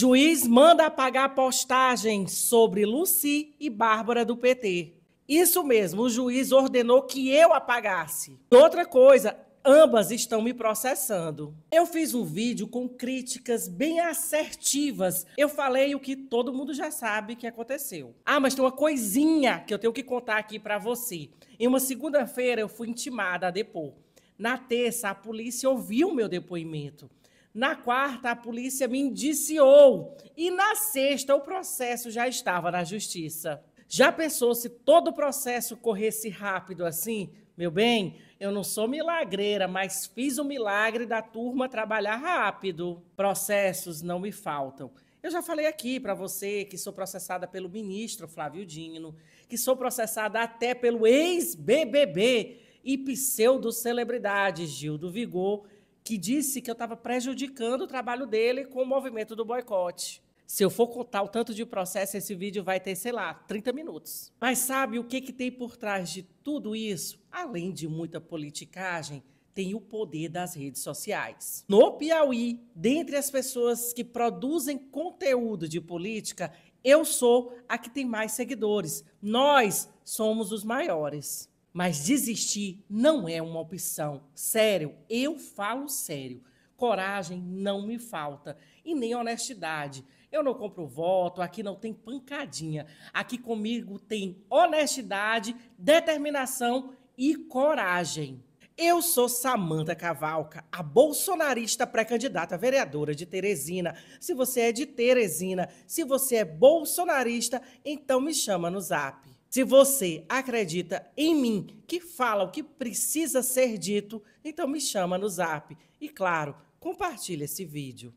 Juiz manda apagar postagem sobre Luci e Bárbara do PT. Isso mesmo, o juiz ordenou que eu apagasse. Outra coisa, ambas estão me processando. Eu fiz um vídeo com críticas bem assertivas. Eu falei o que todo mundo já sabe que aconteceu. Ah, mas tem uma coisinha que eu tenho que contar aqui para você. Em uma segunda-feira eu fui intimada a depor. Na terça, a polícia ouviu meu depoimento. Na quarta, a polícia me indiciou. E na sexta, o processo já estava na justiça. Já pensou se todo o processo corresse rápido assim? Meu bem, eu não sou milagreira, mas fiz o milagre da turma trabalhar rápido. Processos não me faltam. Eu já falei aqui para você que sou processada pelo ministro Flávio Dino, que sou processada até pelo ex-BBB e pseudo-celebridade Gil do Vigor que disse que eu estava prejudicando o trabalho dele com o movimento do boicote. Se eu for contar o tanto de processo, esse vídeo vai ter, sei lá, 30 minutos. Mas sabe o que, que tem por trás de tudo isso? Além de muita politicagem, tem o poder das redes sociais. No Piauí, dentre as pessoas que produzem conteúdo de política, eu sou a que tem mais seguidores. Nós somos os maiores. Mas desistir não é uma opção. Sério, eu falo sério. Coragem não me falta e nem honestidade. Eu não compro voto, aqui não tem pancadinha. Aqui comigo tem honestidade, determinação e coragem. Eu sou Samanta Cavalca, a bolsonarista pré-candidata vereadora de Teresina. Se você é de Teresina, se você é bolsonarista, então me chama no zap. Se você acredita em mim, que fala o que precisa ser dito, então me chama no zap. E claro, compartilhe esse vídeo.